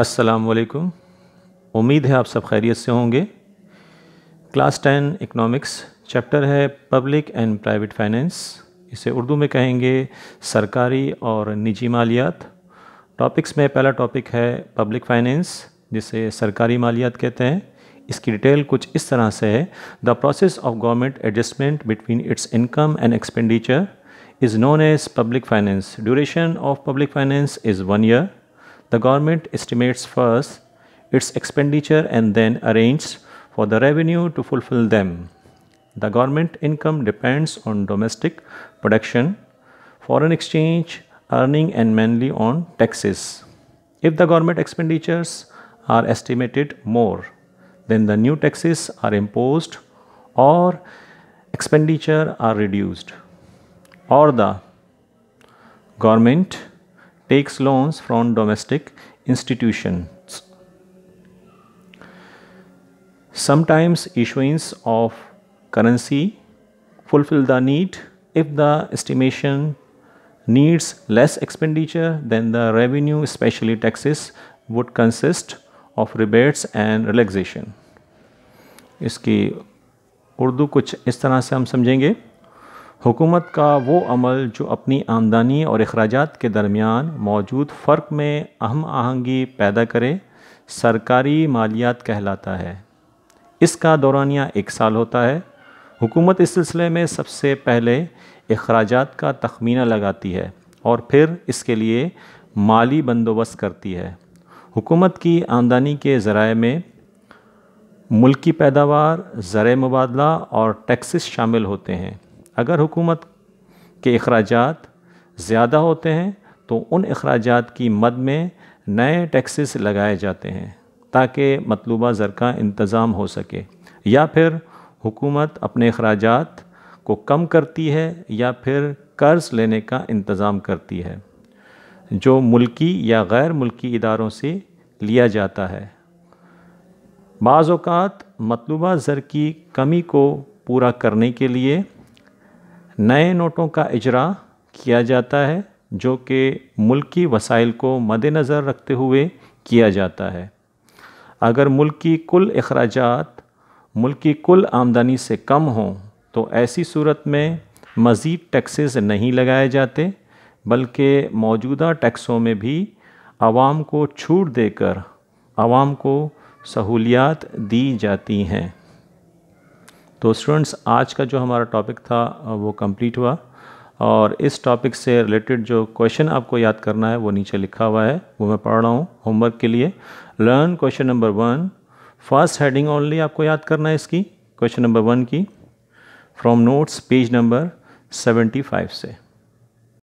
असलकुम उम्मीद है आप सब खैरियत से होंगे क्लास टेन इकनॉमिक्स चैप्टर है पब्लिक एंड प्राइवेट फाइनेंस इसे उर्दू में कहेंगे सरकारी और निजी मालियात टॉपिक्स में पहला टॉपिक है पब्लिक फाइनेंस जिसे सरकारी मालियात कहते हैं इसकी डिटेल कुछ इस तरह से है the process of government adjustment between its income and expenditure is known as public finance duration of public finance is one year The government estimates first its expenditure and then arranges for the revenue to fulfill them. The government income depends on domestic production, foreign exchange, earning and mainly on taxes. If the government expenditures are estimated more, then the new taxes are imposed or expenditure are reduced or the government takes loans from domestic institutions. Sometimes issuance of currency fulfill the need if the estimation needs less expenditure than the revenue especially taxes would consist of rebates and relaxation Iski Urdu कुछ इस तरह से हम समझेंगे हुकूमत का वो अमल जो अपनी आमदनी और अखराज के दरमियान मौजूद फ़र्क में अहम आहंगी पैदा करे सरकारी मालियात कहलाता है इसका दौरानिया एक साल होता है हुकूमत इस सिलसिले में सबसे पहले अखराज का तखमीना लगाती है और फिर इसके लिए माली बंदोबस्त करती है हुकूमत की आमदनी के ज़राए में मुल्की पैदावार ज़र मुबादला और टैक्सेस शामिल होते हैं अगर हुकूमत के अखराज ज़्यादा होते हैं तो उन अखराज की मद में नए टैक्सेस लगाए जाते हैं ताकि मतलूबा ज़र का इंतज़ाम हो सके या फिर हुकूमत अपने अखराज को कम करती है या फिर कर्ज लेने का इंतज़ाम करती है जो मुल्की या गैर मुल्की इदारों से लिया जाता है बाज़ात मतलूबा ज़र की कमी को पूरा करने के लिए नए नोटों का इजरा किया जाता है जो कि मुल्की वसाइल को मद्नज़र रखते हुए किया जाता है अगर मुल्क की कुल अखराज मुल्क की कुल आमदनी से कम हों तो ऐसी सूरत में मज़ीद टैक्सेस नहीं लगाए जाते बल्कि मौजूदा टैक्सों में भी आवाम को छूट देकर आवाम को सहूलियात दी जाती हैं तो स्टूडेंट्स आज का जो हमारा टॉपिक था वो कंप्लीट हुआ और इस टॉपिक से रिलेटेड जो क्वेश्चन आपको याद करना है वो नीचे लिखा हुआ है वो मैं पढ़ रहा हूँ होमवर्क के लिए learn question number one first heading only आपको याद करना है इसकी क्वेश्चन नंबर वन की from notes page number five से